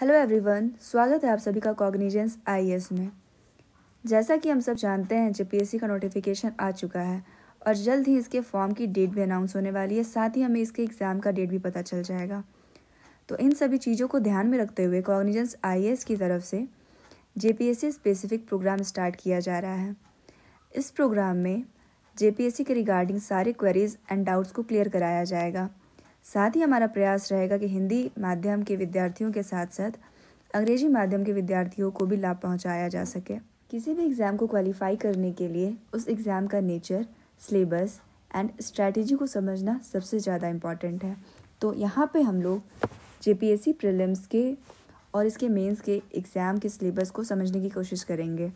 hello everyone स्वागत है आप सभी का कॉग्निजेंस आई में जैसा कि हम सब जानते हैं जेपीएससी का नोटिफिकेशन आ चुका है और जल्द ही इसके फॉर्म की डेट भी अनाउंस होने वाली है साथ ही हमें इसके एग्ज़ाम का डेट भी पता चल जाएगा तो इन सभी चीज़ों को ध्यान में रखते हुए कॉग्निजेंस आई की तरफ से जे स्पेसिफिक प्रोग्राम स्टार्ट किया जा रहा है इस प्रोग्राम में जे के रिगार्डिंग सारे क्वेरीज एंड डाउट्स को क्लियर कराया जाएगा साथ ही हमारा प्रयास रहेगा कि हिंदी माध्यम के विद्यार्थियों के साथ साथ अंग्रेजी माध्यम के विद्यार्थियों को भी लाभ पहुंचाया जा सके किसी भी एग्ज़ाम को क्वालिफाई करने के लिए उस एग्ज़ाम का नेचर सिलेबस एंड स्ट्रैटेजी को समझना सबसे ज़्यादा इम्पॉर्टेंट है तो यहाँ पे हम लोग जे पी के और इसके मेंस के एग्ज़ाम के सिलेबस को समझने की कोशिश करेंगे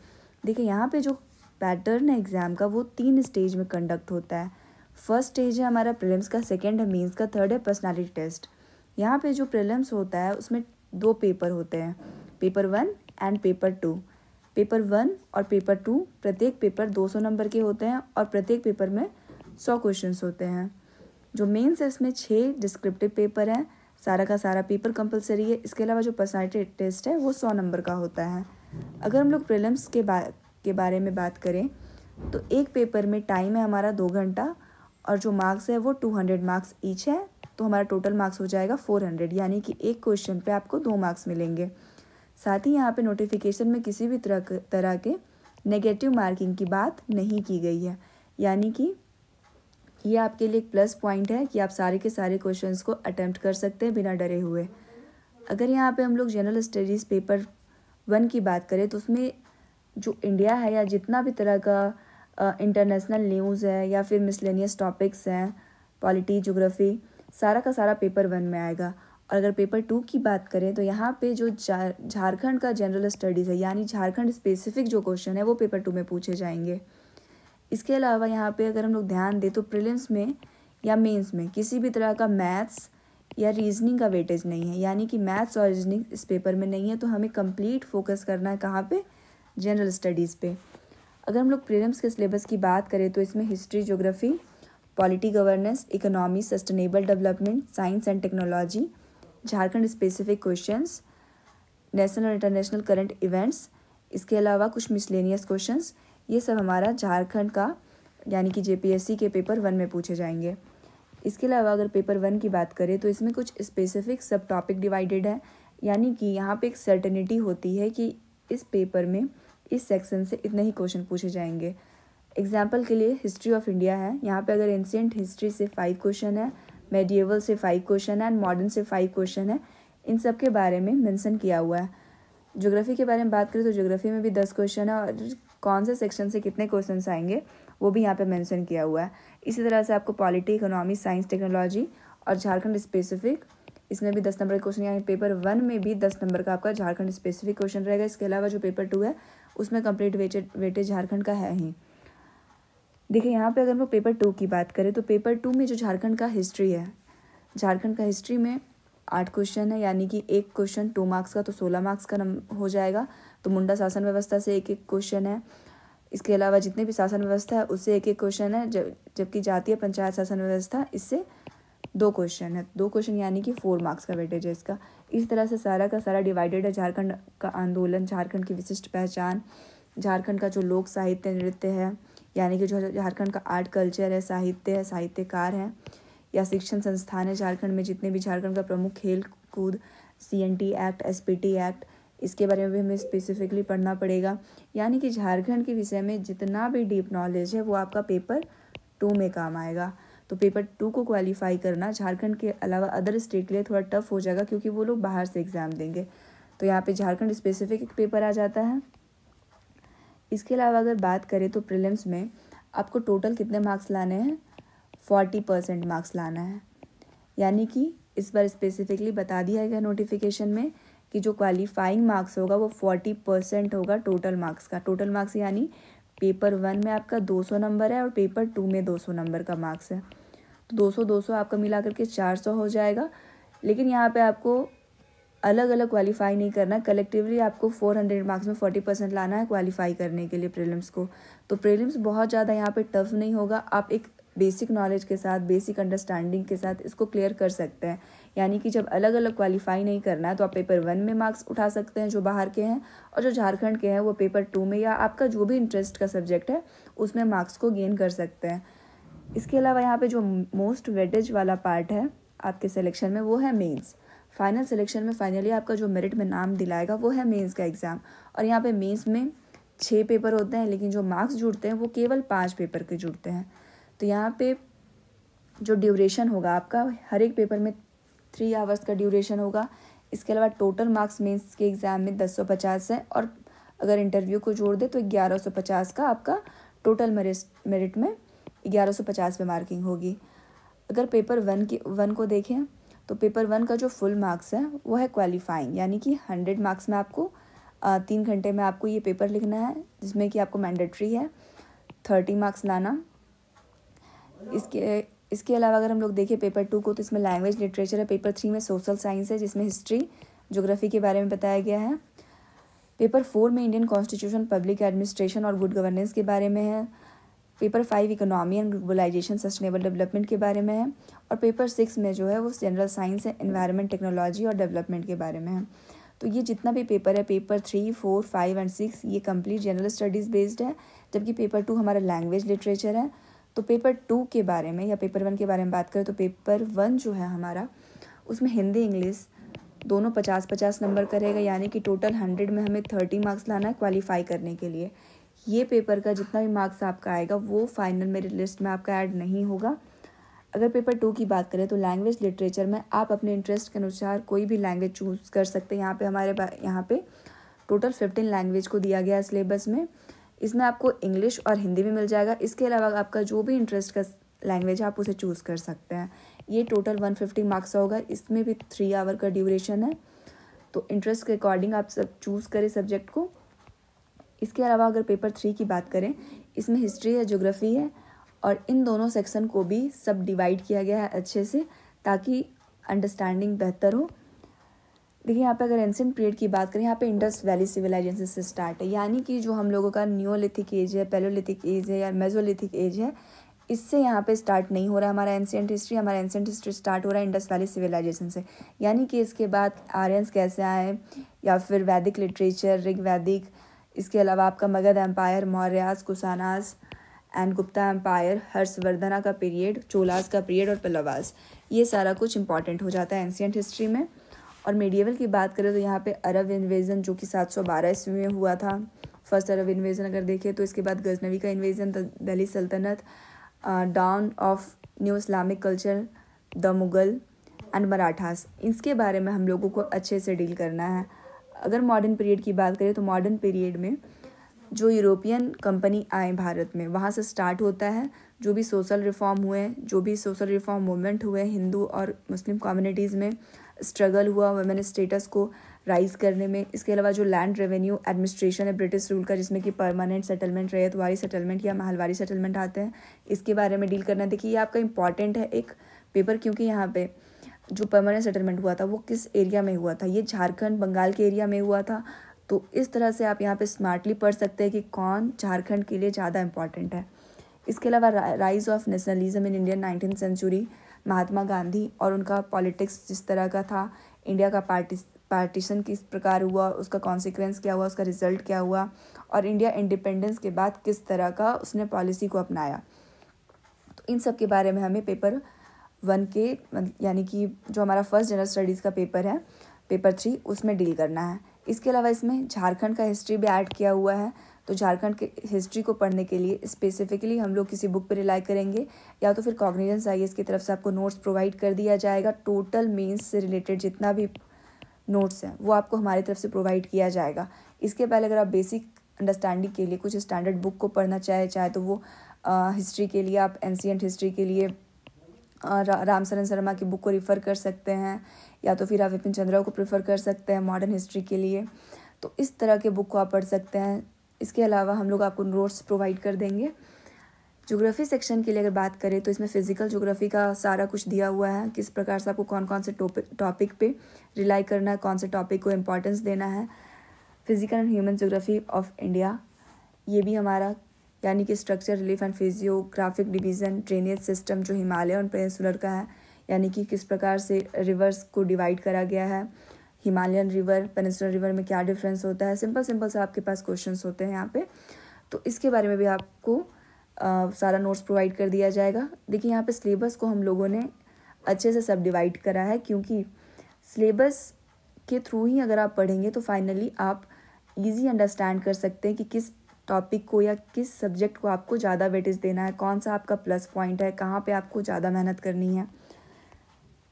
देखिए यहाँ पे जो पैटर्न है एग्ज़ाम का वो तीन स्टेज में कंडक्ट होता है फर्स्ट स्टेज है हमारा प्रीलिम्स का सेकेंड है मीन्स का थर्ड है पर्सनैलिटी टेस्ट यहाँ पे जो प्रीलिम्स होता है उसमें दो पेपर होते हैं paper one and paper two paper one और पेपर टू प्रत्येक पेपर 200 नंबर के होते हैं और प्रत्येक पेपर में 100 क्वेश्चंस होते हैं जो मेंस है इसमें छः डिस्क्रिप्टिव पेपर हैं सारा का सारा पेपर कंपलसरी है इसके अलावा जो पर्सनैलिटी टेस्ट है वो सौ नंबर का होता है अगर हम लोग प्रिलम्स के बा के बारे में बात करें तो एक पेपर में टाइम है हमारा दो घंटा और जो मार्क्स है वो टू हंड्रेड मार्क्स ईच है तो हमारा टोटल मार्क्स हो जाएगा फोर हंड्रेड यानी कि एक क्वेश्चन पे आपको दो मार्क्स मिलेंगे साथ ही यहाँ पे नोटिफिकेशन में किसी भी तरह तरह के नेगेटिव मार्किंग की बात नहीं की गई है यानी कि ये आपके लिए एक प्लस पॉइंट है कि आप सारे के सारे क्वेश्चन को अटैम्प्ट कर सकते हैं बिना डरे हुए अगर यहाँ पर हम लोग जनरल स्टडीज़ पेपर वन की बात करें तो उसमें जो इंडिया है या जितना भी तरह का इंटरनेशनल न्यूज़ है या फिर मिसलेनियस टॉपिक्स हैं पॉलिटी जोग्राफ़ी सारा का सारा पेपर वन में आएगा और अगर पेपर टू की बात करें तो यहाँ पे जो झारखंड का जनरल स्टडीज़ है यानी झारखंड स्पेसिफिक जो क्वेश्चन है वो पेपर टू में पूछे जाएंगे इसके अलावा यहाँ पे अगर हम लोग ध्यान दें तो प्रिलिम्स में या मेंस में किसी भी तरह का मैथ्स या रीजनिंग का वेटेज नहीं है यानी कि मैथ्स और रीजनिंग इस पेपर में नहीं है तो हमें कंप्लीट फोकस करना है कहाँ पर जनरल स्टडीज़ पर अगर हम लोग प्रीलिम्स के सिलेबस की बात करें तो इसमें history geography polity governance economy sustainable development science and technology Jharkhand specific question national और इंटरनेशनल करंट इवेंट्स इसके अलावा कुछ मिसलेनियस क्वेश्चन ये सब हमारा झारखंड का यानी कि जे के पेपर वन में पूछे जाएंगे इसके अलावा अगर पेपर वन की बात करें तो इसमें कुछ स्पेसिफिक सब टॉपिक डिवाइडेड है यानी कि यहाँ पे एक सर्टनिटी होती है कि इस पेपर में इस सेक्शन से इतने ही क्वेश्चन पूछे जाएंगे एग्जाम्पल के लिए हिस्ट्री ऑफ इंडिया है यहाँ पे अगर एंशियंट हिस्ट्री से फाइव क्वेश्चन है मेडिएवल से फाइव क्वेश्चन है एंड मॉडर्न से फाइव क्वेश्चन है इन सब के बारे में मेंशन किया हुआ है ज्योग्राफी के बारे में बात करें तो ज्योग्राफी में भी दस क्वेश्चन है और कौन से सेक्शन से कितने क्वेश्चन आएंगे वो भी यहाँ पर मैंसन किया हुआ है इसी तरह से आपको पॉलिटी इकोनॉमी साइंस टेक्नोलॉजी और झारखंड स्पेसिफिक इसमें भी दस नंबर का क्वेश्चन यानी पेपर वन में भी दस नंबर का आपका झारखंड स्पेसिफिक क्वेश्चन रहेगा इसके अलावा जो पेपर टू है उसमें कंप्लीट वेटेज वेटेज झारखंड का है ही देखिए यहाँ पे अगर हम पेपर टू की बात करें तो पेपर टू में जो झारखंड का हिस्ट्री है झारखंड का हिस्ट्री में आठ क्वेश्चन है यानी कि एक क्वेश्चन टू मार्क्स का तो सोलह मार्क्स का नम हो जाएगा तो मुंडा शासन व्यवस्था से एक एक क्वेश्चन है इसके अलावा जितने भी शासन व्यवस्था है उससे एक एक क्वेश्चन है जब जबकि जातीय पंचायत शासन व्यवस्था इससे दो क्वेश्चन है दो क्वेश्चन यानी कि फोर मार्क्स का वेटेज है इसका इस तरह से सारा का सारा डिवाइडेड है झारखंड का आंदोलन झारखंड की विशिष्ट पहचान झारखंड का जो लोक साहित्य नृत्य है यानी कि जो झारखंड का आर्ट कल्चर है साहित्य है साहित्यकार है या शिक्षण संस्थान है झारखंड में जितने भी झारखंड का प्रमुख खेल कूद C N T act S P T act इसके बारे में भी हमें स्पेसिफिकली पढ़ना पड़ेगा यानी कि झारखंड के विषय में जितना भी डीप नॉलेज है वो आपका पेपर टू में काम आएगा तो पेपर टू को क्वालिफाई करना झारखंड के अलावा अदर स्टेट के लिए थोड़ा टफ हो जाएगा क्योंकि वो लोग बाहर से एग्ज़ाम देंगे तो यहाँ पे झारखंड स्पेसिफिक एक पेपर आ जाता है इसके अलावा अगर बात करें तो प्रिलिम्स में आपको टोटल कितने मार्क्स लाने हैं फोर्टी परसेंट मार्क्स लाना है यानी कि इस बार स्पेसिफिकली बता दिया गया नोटिफिकेशन में कि जो क्वालिफाइंग मार्क्स होगा वो फोर्टी परसेंट होगा टोटल मार्क्स का टोटल मार्क्स यानी पेपर वन में आपका दो सौ नंबर है और पेपर टू में दो सौ नंबर का मार्क्स है तो 200 200 आपका मिला करके 400 हो जाएगा लेकिन यहाँ पे आपको अलग अलग क्वालिफाई नहीं करना कलेक्टिवली आपको 400 मार्क्स में 40 परसेंट लाना है क्वालिफाई करने के लिए प्रीलिम्स को तो प्रीलिम्स बहुत ज़्यादा यहाँ पे टफ नहीं होगा आप एक बेसिक नॉलेज के साथ बेसिक अंडरस्टैंडिंग के साथ इसको क्लियर कर सकते हैं यानी कि जब अलग अलग क्वालिफाई नहीं करना है तो आप पेपर वन में मार्क्स उठा सकते हैं जो बाहर के हैं और जो झारखंड के हैं वो पेपर टू में या आपका जो भी इंटरेस्ट का सब्जेक्ट है उसमें मार्क्स को गेन कर सकते हैं इसके अलावा यहाँ पे जो मोस्ट वेटेज वाला पार्ट है आपके सिलेक्शन में वो है मेंस फाइनल सिलेक्शन में फाइनली आपका जो मेरिट में नाम दिलाएगा वो है मेंस का एग्ज़ाम और यहाँ पे मेंस में छः पेपर होते हैं लेकिन जो मार्क्स जुड़ते हैं वो केवल पाँच पेपर के जुड़ते हैं तो यहाँ पे जो ड्यूरेशन होगा आपका हर एक पेपर में थ्री आवर्स का ड्यूरेशन होगा इसके अलावा टोटल मार्क्स मेन्स के एग्ज़ाम में दस सौ पचास है और अगर इंटरव्यू को जोड़ दे तो ग्यारह सौ पचास का आपका टोटल मेरिट में ग्यारह सौ पचास में मार्किंग होगी अगर पेपर वन की वन को देखें तो पेपर वन का जो फुल मार्क्स है वो है क्वालिफाइंग यानी कि हंड्रेड मार्क्स में आपको तीन घंटे में आपको ये पेपर लिखना है जिसमें कि आपको मैंडेट्री है थर्टी मार्क्स लाना इसके इसके अलावा अगर हम लोग देखें पेपर टू को तो इसमें लैंग्वेज लिटरेचर है पेपर थ्री में सोशल साइंस है जिसमें हिस्ट्री जोग्राफी के बारे में बताया गया है पेपर फोर में इंडियन कॉन्स्टिट्यूशन पब्लिक एडमिनिस्ट्रेशन और गुड गवर्नेंस के बारे में है paper five economy and globalisation sustainable development के बारे में है और पेपर सिक्स में जो है वो जनरल साइंस है इन्वायरमेंट टेक्नोलॉजी और डेवलपमेंट के बारे में है तो ये जितना भी पेपर है paper three four five and six ये कम्प्लीट जनरल स्टडीज़ बेस्ड है जबकि पेपर टू हमारा लैंग्वेज लिटरेचर है तो पेपर टू के बारे में या पेपर वन के बारे में बात करें तो पेपर वन जो है हमारा उसमें हिंदी इंग्लिश दोनों पचास पचास नंबर करेगा यानी कि टोटल हंड्रेड में हमें थर्टी मार्क्स लाना है क्वालिफाई करने के लिए ये पेपर का जितना भी मार्क्स आपका आएगा वो फाइनल मेरिट लिस्ट में आपका ऐड नहीं होगा अगर पेपर टू की बात करें तो लैंग्वेज लिटरेचर में आप अपने इंटरेस्ट के अनुसार कोई भी लैंग्वेज चूज़ कर सकते हैं यहाँ पे हमारे यहाँ पे टोटल फिफ्टीन लैंग्वेज को दिया गया है सिलेबस में इसमें आपको इंग्लिश और हिंदी भी मिल जाएगा इसके अलावा आपका जो भी इंटरेस्ट का लैंग्वेज है आप उसे चूज़ कर सकते हैं ये टोटल वन फिफ्टी मार्क्स होगा इसमें भी थ्री आवर का ड्यूरेशन है तो इंटरेस्ट के अकॉर्डिंग आप सब चूज़ करें सब्जेक्ट को इसके अलावा अगर पेपर थ्री की बात करें इसमें हिस्ट्री है जोग्राफ़ी है और इन दोनों सेक्शन को भी सब डिवाइड किया गया है अच्छे से ताकि अंडरस्टैंडिंग बेहतर हो देखिए यहाँ पे अगर एंसेंट पीरियड की बात करें यहाँ पे इंडस वैली सिविलाइजेशन से स्टार्ट है यानी कि जो हम लोगों का न्योलिथिक एज है पेलोलिथिक एज है या मेजोलिथिक एज है इससे यहाँ पे स्टार्ट नहीं हो रहा हमारा एंशियंट हिस्ट्री हमारा एंशियंट हिस्ट्री स्टार्ट हो रहा है इंडस वैली सिविलाइजेशन से यानी कि इसके बाद आर्यंस कैसे आए या फिर वैदिक लिटरेचर ऋग वैदिक इसके अलावा आपका Magadh empire Mauryas Kushanas and Gupta empire Harshavardhana का पीरियड चोलास का पीरियड और पल्लवास ये सारा कुछ इंपॉर्टेंट हो जाता है एंशियंट हिस्ट्री में और मेडिएवल की बात करें तो यहाँ पे अरब इन्वेज़न जो कि 712 सौ बारह ईस्वी में हुआ था फर्स्ट अरब इन्वेज़न अगर देखें तो इसके बाद गजनवी का इन्वेज़न दिल्ली सल्तनत down of new Islamic culture the Mughal and Marathas इसके बारे में हम लोगों को अच्छे से डील करना है अगर मॉडर्न पीरियड की बात करें तो मॉडर्न पीरियड में जो यूरोपियन कंपनी आए भारत में वहाँ से स्टार्ट होता है जो भी सोशल रिफॉर्म हुए जो भी सोशल रिफॉर्म मूवमेंट हुए हिंदू और मुस्लिम कम्युनिटीज़ में स्ट्रगल हुआ वेमेन स्टेटस को राइज करने में इसके अलावा जो लैंड रेवेन्यू एडमिनिस्ट्रेशन है ब्रिटिश रूल का जिसमें कि परमानेंट सेटलमेंट रैतवारी सेटलमेंट या महलवारी सेटलमेंट आते हैं इसके बारे में डील करना देखिए ये आपका इंपॉर्टेंट है एक पेपर क्योंकि यहाँ पे जो परमानेंट सेटलमेंट हुआ था वो किस एरिया में हुआ था ये झारखंड बंगाल के एरिया में हुआ था तो इस तरह से आप यहाँ पे स्मार्टली पढ़ सकते हैं कि कौन झारखंड के लिए ज़्यादा इम्पॉर्टेंट है इसके अलावा rise of nationalism in Indian nineteen century Mahatma Gandhi और उनका पॉलिटिक्स जिस तरह का था इंडिया का पार्टी पार्टीशन किस प्रकार हुआ उसका कॉन्सिक्वेंस क्या हुआ उसका रिजल्ट क्या हुआ और इंडिया इंडिपेंडेंस के बाद किस तरह का उसने पॉलिसी को अपनाया तो इन सब के बारे में हमें पेपर वन के मतलब, यानी कि जो हमारा फर्स्ट जनरल स्टडीज़ का पेपर है पेपर थ्री उसमें डील करना है इसके अलावा इसमें झारखंड का हिस्ट्री भी ऐड किया हुआ है तो झारखंड के हिस्ट्री को पढ़ने के लिए स्पेसिफिकली हम लोग किसी बुक पर रिलाई करेंगे या तो फिर कॉग्निजेंस आई की तरफ से आपको नोट्स प्रोवाइड कर दिया जाएगा टोटल मेन्स से रिलेटेड जितना भी नोट्स हैं वो आपको हमारी तरफ से प्रोवाइड किया जाएगा इसके पहले अगर आप बेसिक अंडरस्टैंडिंग के लिए कुछ स्टैंडर्ड बुक को पढ़ना चाहे चाहे तो वो हिस्ट्री के लिए आप एंशियट हिस्ट्री के लिए राम सरन शर्मा की बुक को रिफ़र कर सकते हैं या तो फिर आप विपिन चंद्रा को प्रेफर कर सकते हैं मॉडर्न हिस्ट्री के लिए तो इस तरह के बुक को आप पढ़ सकते हैं इसके अलावा हम लोग आपको नोट्स प्रोवाइड कर देंगे जोग्राफ़ी सेक्शन के लिए अगर बात करें तो इसमें फ़िज़िकल जोग्राफ़ी का सारा कुछ दिया हुआ है किस प्रकार से आपको कौन कौन से टॉपिक पे रिलाई करना है कौन से टॉपिक को इम्पोर्टेंस देना है physical and human geography of India ये भी हमारा यानी कि structure relief and physiographic division drainage system जो हिमालय और पेंसुलर का है यानी कि किस प्रकार से रिवर्स को डिवाइड करा गया है हिमालयन रिवर पेनिसुलर रिवर में क्या डिफरेंस होता है सिंपल सिंपल से आपके पास क्वेश्चन होते हैं यहाँ पे तो इसके बारे में भी आपको आ, सारा नोट्स प्रोवाइड कर दिया जाएगा देखिए यहाँ पे सिलेबस को हम लोगों ने अच्छे से सब डिवाइड करा है क्योंकि सिलेबस के थ्रू ही अगर आप पढ़ेंगे तो फाइनली आप इजी अंडरस्टैंड कर सकते हैं कि किस टॉपिक को या किस सब्जेक्ट को आपको ज़्यादा वेटेज देना है कौन सा आपका प्लस पॉइंट है कहाँ पे आपको ज़्यादा मेहनत करनी है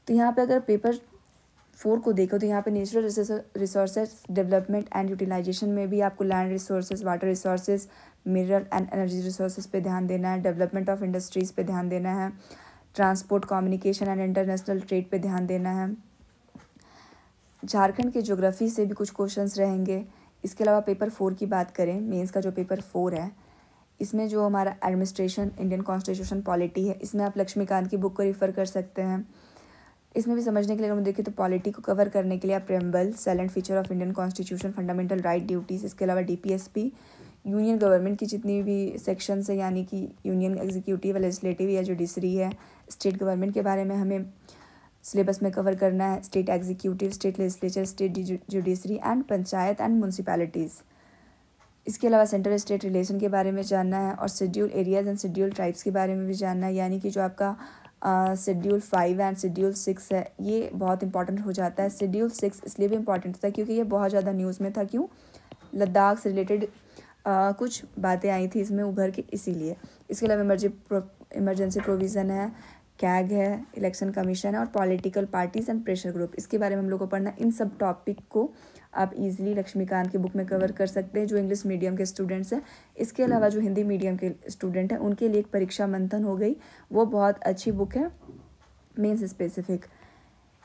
तो यहाँ पे अगर पेपर फोर को देखो तो यहाँ पे natural resource development and utilisation में भी आपको land resources water resources mineral and energy resources पे ध्यान देना है डेवलपमेंट ऑफ इंडस्ट्रीज़ पे ध्यान देना है transport communication and international trade पे ध्यान देना है झारखंड के ज्योग्राफी से भी कुछ क्वेश्चंस रहेंगे इसके अलावा पेपर फोर की बात करें मेंस का जो पेपर फोर है इसमें जो हमारा एडमिनिस्ट्रेशन इंडियन कॉन्स्टिट्यूशन पॉलिटी है इसमें आप लक्ष्मीकांत की बुक को रिफ़र कर सकते हैं इसमें भी समझने के लिए अगर हम देखें तो पॉलिटी को कवर करने के लिए आप preamble salient feature of Indian constitution fundamental right duties इसके अलावा डी यूनियन गवर्नमेंट की जितनी भी सेक्शंस है यानी कि यूनियन एग्जीक्यूटिव लेजिस्लेटिव या जुडिशरी है स्टेट गवर्नमेंट के बारे में हमें सिलेबस में कवर करना है state executive state legislature state judiciary and panchayat and municipalities इसके अलावा सेंट्रल स्टेट रिलेशन के बारे में जानना है और schedule areas and schedule tribes के बारे में भी जानना है यानी कि जो आपका schedule five and schedule six है ये बहुत इंपॉर्टेंट हो जाता है शेड्यूल सिक्स इसलिए भी इंपॉर्टेंट था क्योंकि ये बहुत ज़्यादा न्यूज़ में था क्यों लद्दाख से रिलेटेड कुछ बातें आई थी इसमें उभर के इसीलिए इसके अलावा इमरजेंसी प्रोविज़न है कैग है इलेक्शन कमीशन है और political parties and pressure group इसके बारे में हम लोग को पढ़ना इन सब टॉपिक को आप इजीली लक्ष्मीकांत की बुक में कवर कर सकते हैं जो इंग्लिश मीडियम के स्टूडेंट्स हैं इसके अलावा जो हिंदी मीडियम के स्टूडेंट हैं उनके लिए एक परीक्षा मंथन हो गई वो बहुत अच्छी बुक है मेंस स्पेसिफिक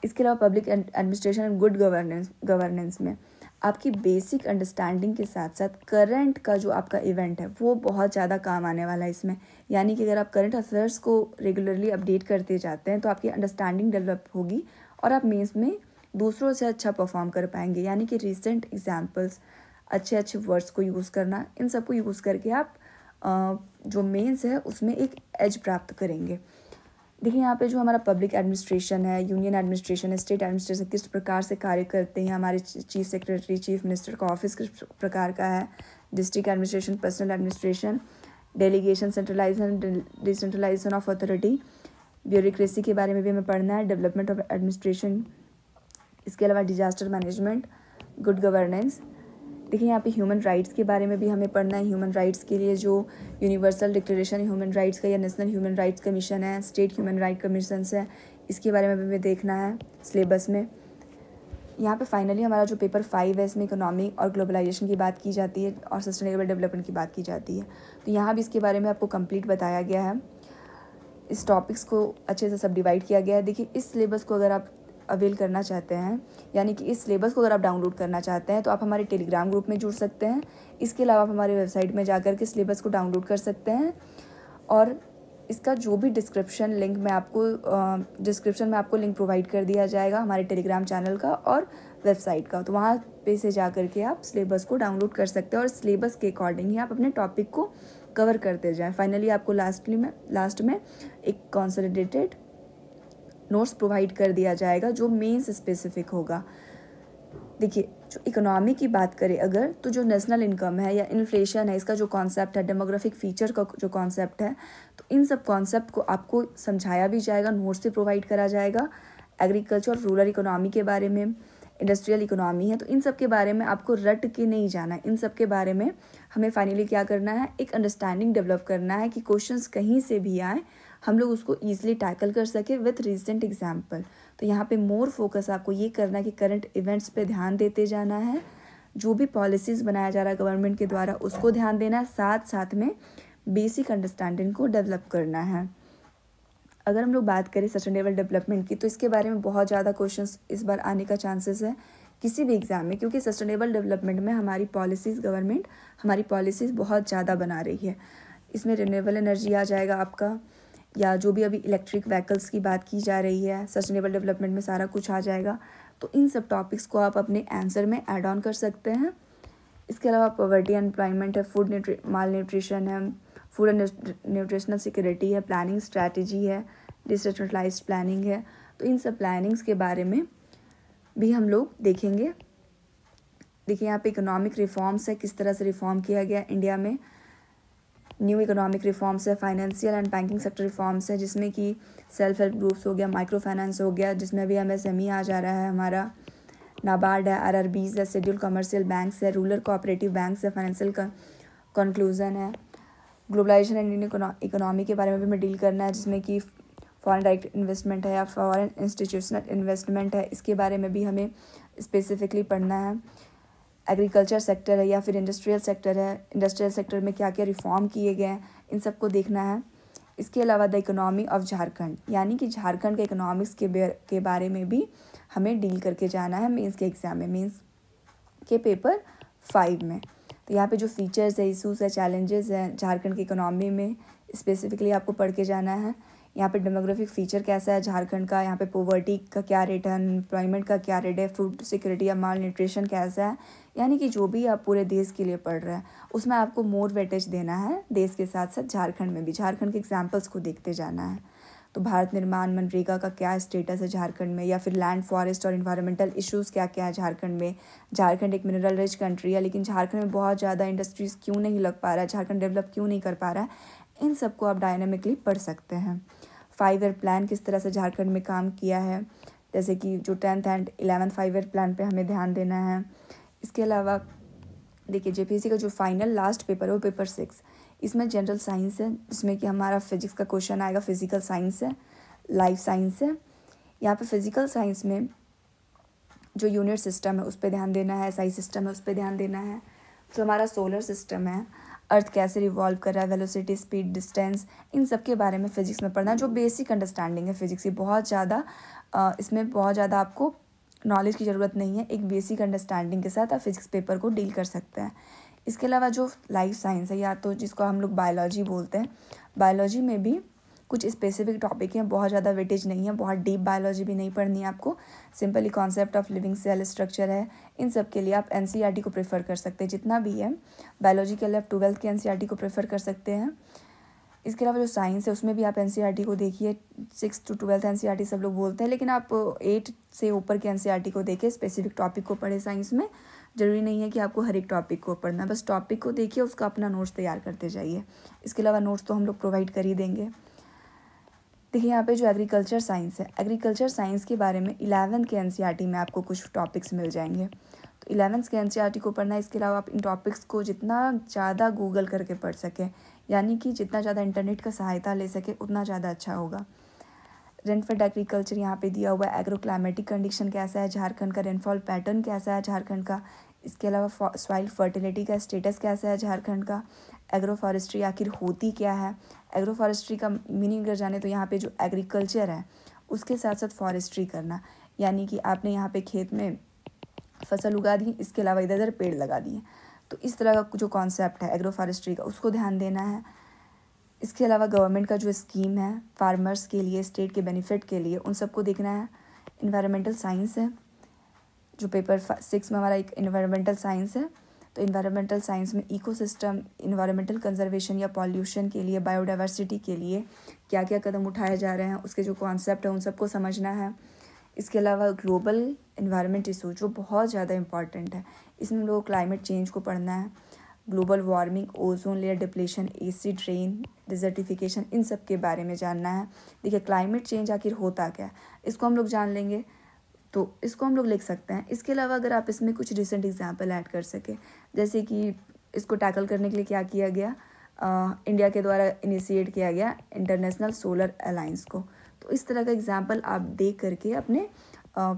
इसके अलावा public administration and good governance governance में आपकी बेसिक अंडरस्टैंडिंग के साथ साथ करंट का जो आपका इवेंट है वो बहुत ज़्यादा काम आने वाला है इसमें यानी कि अगर आप करंट अफेयर्स को रेगुलरली अपडेट करते जाते हैं तो आपकी अंडरस्टैंडिंग डेवलप होगी और आप मेंस में दूसरों से अच्छा परफॉर्म कर पाएंगे यानी कि रिसेंट एग्जाम्पल्स अच्छे अच्छे वर्ड्स को यूज़ करना इन सबको यूज़ करके आप जो मेन्स है उसमें एक एज प्राप्त करेंगे देखिए यहाँ पे जो हमारा पब्लिक एडमिनिस्ट्रेशन है यूनियन एडमिनिस्ट्रेशन है स्टेट एडमिनिस्ट्रेशन किस प्रकार से कार्य करते हैं हमारे चीफ सेक्रेटरी चीफ मिनिस्टर का ऑफिस किस प्रकार का है district administration personal administration delegation centralisation decentralisation of authority bureaucracy के बारे में भी हमें पढ़ना है डेवलपमेंट ऑफ एडमिनिस्ट्रेशन इसके अलावा डिजास्टर मैनेजमेंट गुड गवर्नेंस देखिए यहाँ पे ह्यूमन राइट्स के बारे में भी हमें पढ़ना है ह्यूमन राइट्स के लिए जो यूनिवर्सल डिक्लेरेशन ह्यूमन राइट्स का या नेशनल ह्यूमन राइट्स कमीशन है स्टेट ह्यूमन राइट कमीशन है इसके बारे में भी हमें देखना है सिलेबस में यहाँ पे फाइनली हमारा जो पेपर फाइव है इसमें इकोनॉमिक और ग्लोबलाइजेशन की बात की जाती है और सस्टेनेबल डेवलपमेंट की बात की जाती है तो यहाँ भी इसके बारे में आपको कंप्लीट बताया गया है इस टॉपिक्स को अच्छे से सब डिवाइड किया गया है देखिए इस सिलेबस को अगर आप अवेल करना चाहते हैं यानी कि इस सिलेबस को अगर आप डाउनलोड करना चाहते हैं तो आप हमारे टेलीग्राम ग्रुप में जुड़ सकते हैं इसके अलावा आप हमारे वेबसाइट में जाकर के सिलेबस को डाउनलोड कर सकते हैं और इसका जो भी डिस्क्रिप्शन लिंक में आपको डिस्क्रिप्शन में आपको लिंक प्रोवाइड कर दिया जाएगा हमारे टेलीग्राम चैनल का और वेबसाइट का तो वहाँ पे से जा करके के आप सिलेबस को डाउनलोड कर सकते हैं और सिलेबस के अकॉर्डिंग ही आप अपने टॉपिक को कवर करते जाएं फाइनली आपको लास्टली में लास्ट में एक कॉन्सोलिडेटेड नोट्स प्रोवाइड कर दिया जाएगा जो मेंस स्पेसिफिक होगा देखिए जो इकोनॉमी की बात करें अगर तो जो नेशनल इनकम है या इन्फ्लेशन है इसका जो कॉन्सेप्ट है डेमोग्राफिक फीचर का जो कॉन्सेप्ट है तो इन सब कॉन्सेप्ट को आपको समझाया भी जाएगा नोट्स से प्रोवाइड करा जाएगा एग्रीकल्चर रूरल इकोनॉमी के बारे में इंडस्ट्रियल इकोनॉमी है तो इन सब के बारे में आपको रट के नहीं जाना इन सब के बारे में हमें फाइनली क्या करना है एक अंडरस्टैंडिंग डेवलप करना है कि क्वेश्चंस कहीं से भी आए हम लोग उसको ईजिली टैकल कर सके विथ रिसेंट एग्जाम्पल तो यहाँ पे मोर फोकस आपको ये करना है कि करंट इवेंट्स पे ध्यान देते जाना है जो भी पॉलिसीज़ बनाया जा रहा है गवर्नमेंट के द्वारा उसको ध्यान देना है साथ साथ में बेसिक अंडरस्टैंडिंग को डेवलप करना है अगर हम लोग बात करें सस्टेनेबल डेवलपमेंट की तो इसके बारे में बहुत ज़्यादा क्वेश्चन इस बार आने का चांसेस है किसी भी एग्ज़ाम में क्योंकि सस्टेनेबल डेवलपमेंट में हमारी पॉलिसीज़ गवर्नमेंट हमारी पॉलिसीज़ बहुत ज़्यादा बना रही है इसमें रिन्यूएबल एनर्जी आ जाएगा आपका या जो भी अभी इलेक्ट्रिक व्हीकल्स की बात की जा रही है सस्टेनेबल डेवलपमेंट में सारा कुछ आ जाएगा तो इन सब टॉपिक्स को आप अपने आंसर में ऐड ऑन कर सकते हैं इसके अलावा पॉवर्टी एम्प्लॉयमेंट है फूड न्यूट्री माल न्यूट्रिशन है फूड एंड न्यूट्रिशनल सिक्योरिटी है प्लानिंग स्ट्रैटेजी है डिसेंट्रलाइज प्लानिंग है तो इन सब प्लानिंग्स के बारे में भी हम लोग देखेंगे देखिए यहाँ पे इकोनॉमिक रिफॉर्म्स है किस तरह से रिफॉर्म किया गया इंडिया में न्यू इकोनॉमिक रिफॉर्म्स है financial and banking sector reforms है जिसमें कि सेल्फ हेल्प ग्रुप्स हो गया माइक्रो फाइनेंस हो गया जिसमें भी एम आ जा रहा है हमारा नाबार्ड है आर आर बीज है शेड्यूल कमर्शियल बैंक्स है रूरल कोऑपरेटिव बैंक्स है फाइनेंशियल कंक्लूजन है ग्लोबलाइजेशन एंड इंडियन इकोनॉमी के बारे में भी हमें डील करना है जिसमें कि फॉरेन डायरेक्ट इन्वेस्टमेंट है या फॉरेन इंस्टीट्यूशनल इन्वेस्टमेंट है इसके बारे में भी हमें स्पेसिफिकली पढ़ना है एग्रीकल्चर सेक्टर है या फिर इंडस्ट्रियल सेक्टर है इंडस्ट्रियल सेक्टर में क्या क्या रिफॉर्म किए गए हैं इन सबको देखना है इसके अलावा द इकोनॉमी ऑफ झारखंड यानी कि झारखंड के इकोनॉमिक्स के के बारे में भी हमें डील करके जाना है मेंस के एग्ज़ाम में मेंस के पेपर फाइव में तो यहाँ पे जो फीचर्स है इशूज़ है चैलेंजेस हैं झारखंड की इकोनॉमी में स्पेसिफिकली आपको पढ़ के जाना है यहाँ पे डेमोग्राफिक फ़ीचर कैसा है झारखंड का यहाँ पे पोवर्टी का क्या रेट है अनएम्प्लॉयमेंट का क्या रेट है फूड सिक्योरिटी या माल न्यूट्रिशन कैसा है यानी कि जो भी आप पूरे देश के लिए पढ़ रहे हैं उसमें आपको मोर वेटेज देना है देश के साथ साथ झारखंड में भी झारखंड के एग्जाम्पल्स को देखते जाना है तो भारत निर्माण मनरेगा का क्या स्टेटस है झारखंड में या फिर लैंड फॉरेस्ट और इन्वायरमेंटल इश्यूज़ क्या क्या है झारखंड में झारखंड एक मिनरल रिच कंट्री है लेकिन झारखंड में बहुत ज़्यादा इंडस्ट्रीज़ क्यों नहीं लग पा रहा है झारखंड डेवलप क्यों नहीं कर पा रहा है इन सबको आप डायनामिकली पढ़ सकते हैं फाइव ईयर प्लान किस तरह से झारखंड में काम किया है जैसे कि जो tenth and eleventh five year plan पे हमें ध्यान देना है इसके अलावा देखिए जे का जो फाइनल लास्ट पेपर है वो पेपर सिक्स इसमें जनरल साइंस है जिसमें कि हमारा फिजिक्स का क्वेश्चन आएगा फिजिकल साइंस है लाइफ साइंस है यहाँ पे फिजिकल साइंस में जो यूनिट सिस्टम है उस पर ध्यान देना है एसआई सिस्टम है उस पर ध्यान देना है जो हमारा सोलर सिस्टम है अर्थ कैसे रिवॉल्व कर रहा है वेलोसिटी स्पीड डिस्टेंस इन सब के बारे में फिजिक्स में पढ़ना जो बेसिक अंडरस्टैंडिंग है फिजिक्स की बहुत ज़्यादा इसमें बहुत ज़्यादा आपको नॉलेज की ज़रूरत नहीं है एक बेसिक अंडरस्टैंडिंग के साथ आप फिजिक्स पेपर को डील कर सकते हैं इसके अलावा जो लाइफ साइंस है या तो जिसको हम लोग बायोलॉजी बोलते हैं बायोलॉजी में भी कुछ स्पेसिफिक टॉपिक हैं बहुत ज़्यादा वेटेज नहीं है बहुत डीप बायोलॉजी भी नहीं पढ़नी है आपको simply concept of living cell structure है इन सब के लिए आप एन e को प्रेफर कर सकते हैं जितना भी है बायोलॉजी के लिए आप ट्वेल्थ के एन e को प्रेफर कर सकते हैं इसके अलावा जो साइंस है उसमें भी आप एन e को देखिए सिक्स टू ट्वेल्थ एन सब लोग बोलते हैं लेकिन आप एट से ऊपर के एन को देखिए स्पेसिफिक टॉपिक को पढ़े साइंस में ज़रूरी नहीं है कि आपको हर एक टॉपिक को पढ़ना बस टॉपिक को देखिए उसका अपना नोट्स तैयार करते जाइए इसके अलावा नोट्स तो हम लोग प्रोवाइड कर ही देंगे देखिए यहाँ पे जो एग्रीकल्चर साइंस है एग्रीकल्चर साइंस के बारे में इलेवंथ के एन e में आपको कुछ टॉपिक्स मिल जाएंगे तो इलेवंथ के एन e को पढ़ना इसके अलावा आप इन टॉपिक्स को जितना ज़्यादा गूगल करके पढ़ सकें यानी कि जितना ज़्यादा इंटरनेट का सहायता ले सके उतना ज़्यादा अच्छा होगा रेनफेड एग्रीकल्चर यहाँ पे दिया हुआ है एग्रो क्लाइमेटिक कंडीशन कैसा है झारखंड का रेनफॉल पैटर्न कैसा है झारखंड का इसके अलावा सॉइल फर्टिलिटी का स्टेटस कैसा है झारखंड का एग्रोफॉरेस्ट्री आखिर होती क्या है एग्रोफॉरेस्ट्री का मीनिंग अगर जाने तो यहाँ पे जो एग्रीकल्चर है उसके साथ साथ फॉरेस्ट्री करना यानी कि आपने यहाँ पे खेत में फसल उगा दी इसके अलावा इधर उधर पेड़ लगा दिए तो इस तरह का जो कॉन्सेप्ट है एग्रोफॉरेस्ट्री का उसको ध्यान देना है इसके अलावा गवर्नमेंट का जो स्कीम है फार्मर्स के लिए स्टेट के बेनिफिट के लिए उन सबको देखना है इन्वायरमेंटल साइंस है जो पेपर सिक्स में हमारा एक इन्वायरमेंटल साइंस है तो इन्वायरमेंटल साइंस में इकोसिस्टम इन्वायरमेंटल कंजर्वेशन या पॉल्यूशन के लिए बायोडाइवर्सिटी के लिए क्या क्या कदम उठाए जा रहे हैं उसके जो कॉन्सेप्ट हैं उन सबको समझना है इसके अलावा ग्लोबल इन्वायरमेंट इशू जो बहुत ज़्यादा इंपॉर्टेंट है इसमें हम लोग क्लाइमेट चेंज को पढ़ना है global warming ozone layer depletion acid rain desertification इन सब के बारे में जानना है देखिए क्लाइमेट चेंज आखिर होता क्या है इसको हम लोग जान लेंगे तो इसको हम लोग लिख सकते हैं इसके अलावा अगर आप इसमें कुछ रिसेंट एग्जाम्पल ऐड कर सकें जैसे कि इसको टैकल करने के लिए क्या किया गया आ, इंडिया के द्वारा इनिशिएट किया गया इंटरनेशनल सोलर अलाइंस को तो इस तरह का एग्जाम्पल आप देख करके अपने आ,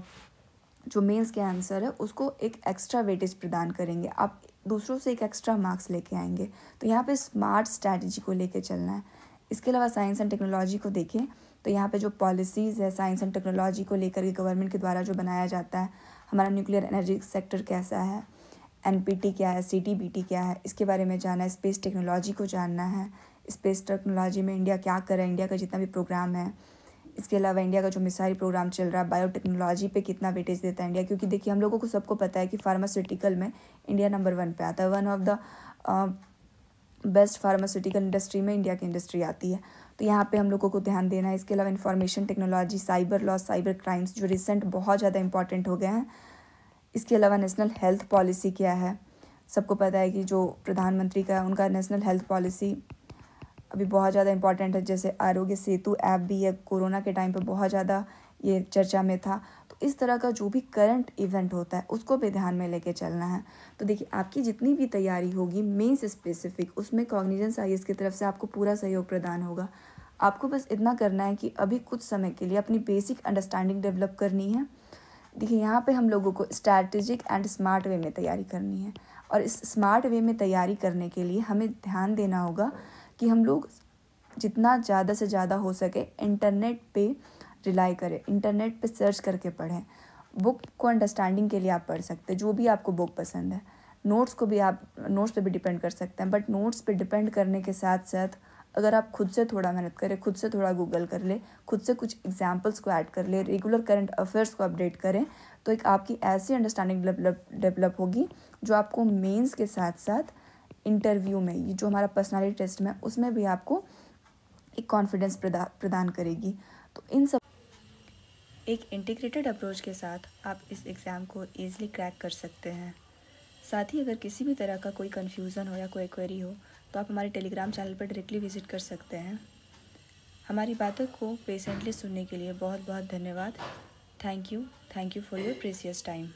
जो मेंस के आंसर है उसको एक एक्स्ट्रा वेटेज प्रदान करेंगे आप दूसरों से एक एक्स्ट्रा मार्क्स लेके आएंगे तो यहाँ पे स्मार्ट स्ट्रैटेजी को लेके चलना है इसके अलावा साइंस एंड टेक्नोलॉजी को देखें तो यहाँ पे जो पॉलिसीज़ है साइंस एंड टेक्नोलॉजी को लेकर के गवर्नमेंट के द्वारा जो बनाया जाता है हमारा न्यूक्लियर एनर्जी सेक्टर कैसा है एन क्या है सी क्या है इसके बारे में जानना है स्पेस टेक्नोलॉजी को जानना है स्पेस टेक्नोलॉजी में इंडिया क्या कर रहा है इंडिया का जितना भी प्रोग्राम है इसके अलावा इंडिया का जो मिसाइल प्रोग्राम चल रहा है बायोटेक्नोलॉजी पे कितना वेटेज देता है इंडिया क्योंकि देखिए हम लोगों को सबको पता है कि फार्मास्यूटिकल में इंडिया नंबर वन पे आता है one of the best pharmaceutical industry में इंडिया की इंडस्ट्री आती है तो यहाँ पे हम लोगों को ध्यान देना है इसके अलावा information technology cyber laws cyber crimes जो रिसेंट बहुत ज़्यादा इंपॉर्टेंट हो गए हैं इसके अलावा नेशनल हेल्थ पॉलिसी क्या है सबको पता है कि जो प्रधानमंत्री का उनका नेशनल हेल्थ पॉलिसी अभी बहुत ज़्यादा इंपॉर्टेंट है जैसे आरोग्य सेतु ऐप भी है कोरोना के टाइम पर बहुत ज़्यादा ये चर्चा में था तो इस तरह का जो भी करंट इवेंट होता है उसको भी ध्यान में लेके चलना है तो देखिए आपकी जितनी भी तैयारी होगी मेंस स्पेसिफिक उसमें कॉग्निजेंस आई की तरफ से आपको पूरा सहयोग प्रदान होगा आपको बस इतना करना है कि अभी कुछ समय के लिए अपनी बेसिक अंडरस्टैंडिंग डेवलप करनी है देखिए यहाँ पर हम लोगों को स्ट्रैटेजिक एंड स्मार्ट वे में तैयारी करनी है और इस स्मार्ट वे में तैयारी करने के लिए हमें ध्यान देना होगा कि हम लोग जितना ज़्यादा से ज़्यादा हो सके इंटरनेट पे रिलाई करें इंटरनेट पर सर्च करके पढ़ें बुक को अंडरस्टैंडिंग के लिए आप पढ़ सकते हैं जो भी आपको बुक पसंद है नोट्स को भी आप नोट्स पे भी डिपेंड कर सकते हैं बट नोट्स पे डिपेंड करने के साथ साथ अगर आप खुद से थोड़ा मेहनत करें खुद से थोड़ा गूगल कर ले खुद से कुछ एग्जाम्पल्स को ऐड कर ले रेगुलर करंट अफेयर्स को अपडेट करें तो एक आपकी ऐसी अंडरस्टैंडिंग डेवलप होगी जो आपको मेंस के साथ साथ इंटरव्यू में ये जो हमारा पर्सनालिटी टेस्ट में उसमें भी आपको एक कॉन्फिडेंस प्रदान करेगी तो इन सब एक इंटीग्रेटेड अप्रोच के साथ आप इस एग्ज़ाम को ईजिली क्रैक कर सकते हैं साथ ही अगर किसी भी तरह का कोई कन्फ्यूज़न हो या कोई क्वेरी हो तो आप हमारे टेलीग्राम चैनल पर डायरेक्टली विजिट कर सकते हैं हमारी बातों को पेशेंटली सुनने के लिए बहुत बहुत धन्यवाद thank you thank you for your precious time